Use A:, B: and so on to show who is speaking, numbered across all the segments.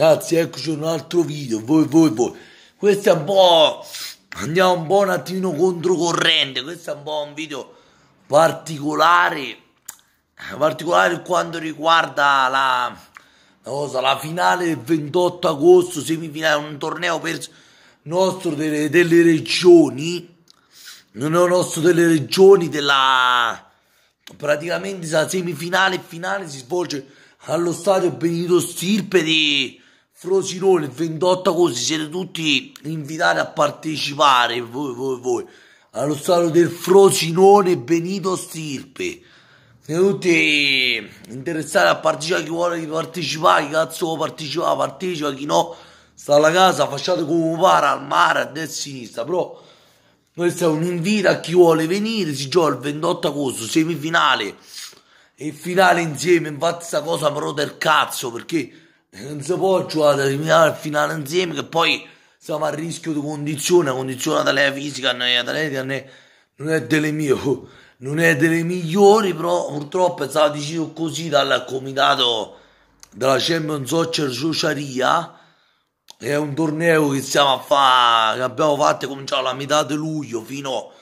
A: Ragazzi, eccoci un altro video. Voi, voi, voi. Questo è un po'. Andiamo un po' un attimino controcorrente. Questo è un po' un video particolare. Eh, particolare per quanto riguarda la, la, cosa, la finale del 28 agosto, semifinale, un torneo per nostro delle, delle regioni. Non è nostro delle regioni della. Praticamente la semifinale e finale si svolge allo stadio Benito Stirpe di Frosinone 28 agosto siete tutti invitati a partecipare voi, voi, voi allo stadio del Frosinone Benito Stirpe siete tutti interessati a partecipare chi vuole partecipare chi cazzo vuole partecipare partecipa chi no sta alla casa facciate come pare al mare a destra e a sinistra però questo è un invito a chi vuole venire si gioca il 28 agosto semifinale e finale insieme infatti sta cosa però del cazzo perché non si può giocare eliminare al finale insieme che poi siamo a rischio di condizione, condizione dalla fisica, non è atletica, non è, delle mie, non è delle migliori, però purtroppo è stato deciso così dal comitato della Champions Soccer Sociaria, è un torneo che stiamo a fare, che abbiamo fatto, cominciato alla metà di luglio fino,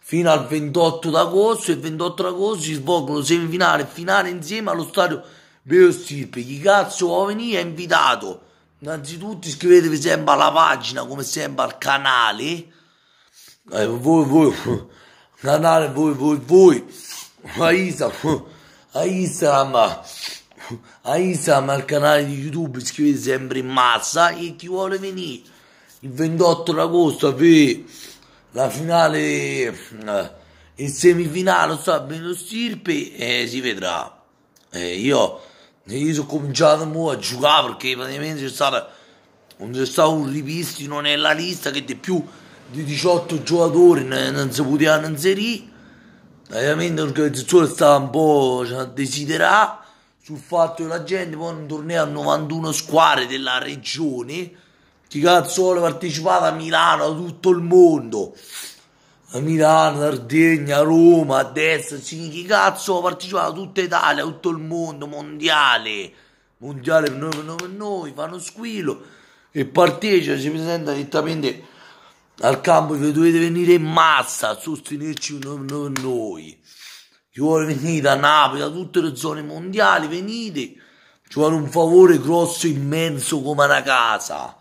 A: fino al 28 d'agosto, e il 28 d'agosto si svolgono semifinale e finale insieme allo stadio Vero Stirpe, chi cazzo vuole venire è invitato. Innanzitutto iscrivetevi sempre alla pagina, come sempre al canale. Eh, voi, voi, canale, voi, voi, voi. A Instagram, a Instagram, a Instagram, al canale di YouTube, iscrivetevi sempre in massa. E chi vuole venire il 28 agosto per la finale, eh, il semifinale, sta so, Vero Stirpe, eh, si vedrà. Eh, io e io sono cominciato a giocare perché praticamente c'è stato un, stato un ripristino nella lista che di più di 18 giocatori non si potevano inserire. Ovviamente l'organizzazione stava un po' cioè, desiderata sul fatto che la gente poi non tornava a 91 squadre della regione. Chi cazzo vuole partecipare a Milano, a tutto il mondo? a Milano, Sardegna, Roma, a destra, sì, chi cazzo partecipava tutta Italia, tutto il mondo, mondiale, mondiale per noi, per noi, per noi fanno squillo e partecipa, si presenta direttamente al campo, vi dovete venire in massa a sostenerci per noi, per noi. Chi vuole venire da Napoli, da tutte le zone mondiali, venite, ci vuole un favore grosso, immenso come una casa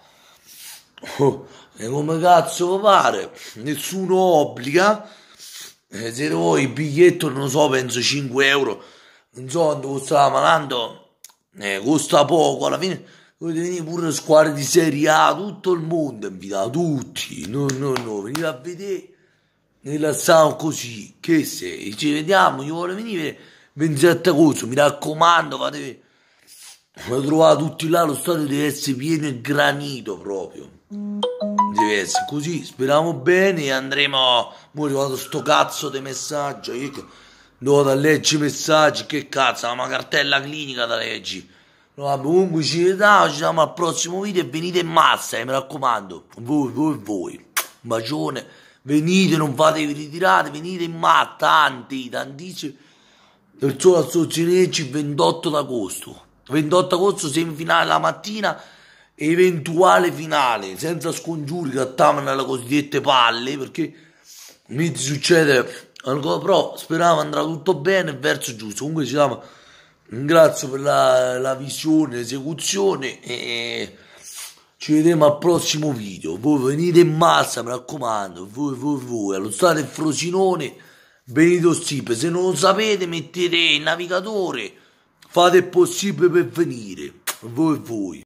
A: oh, come cazzo vi pare, nessuno obbliga, eh, se voi il biglietto, non so, penso 5 euro, non so quanto stava malando, eh, costa poco, alla fine Volete venire pure squadre di Serie A, tutto il mondo invita, tutti, no, no, no, venite a vedere, nella sala così, che se, ci vediamo, io voglio venire, 27 agosto, mi raccomando, fate... Ho trovato tutti là, lo stadio deve essere pieno e granito proprio. Deve essere così, speriamo bene, andremo... Mo' arrivato sto cazzo di messaggio, io che... Devo da leggere i messaggi, che cazzo, ma cartella clinica da leggi. No, comunque ci vediamo, ci vediamo al prossimo video e venite in massa, eh, mi raccomando. Voi, voi, voi. Un bacione. Venite, non fatevi ritirate, venite in massa, tanti, tantissimi. Il sole a il 28 d'agosto. 28 agosto semifinale la mattina eventuale finale senza scongiuri che attavano alle cosiddette palle perché mi succede ancora però speravo andrà tutto bene verso giusto comunque ci siamo ringrazio per la, la visione l'esecuzione e ci vediamo al prossimo video voi venite in massa mi raccomando voi voi voi allo stato del Frosinone venite a se non lo sapete mettete il navigatore fate il possibile per venire voi voi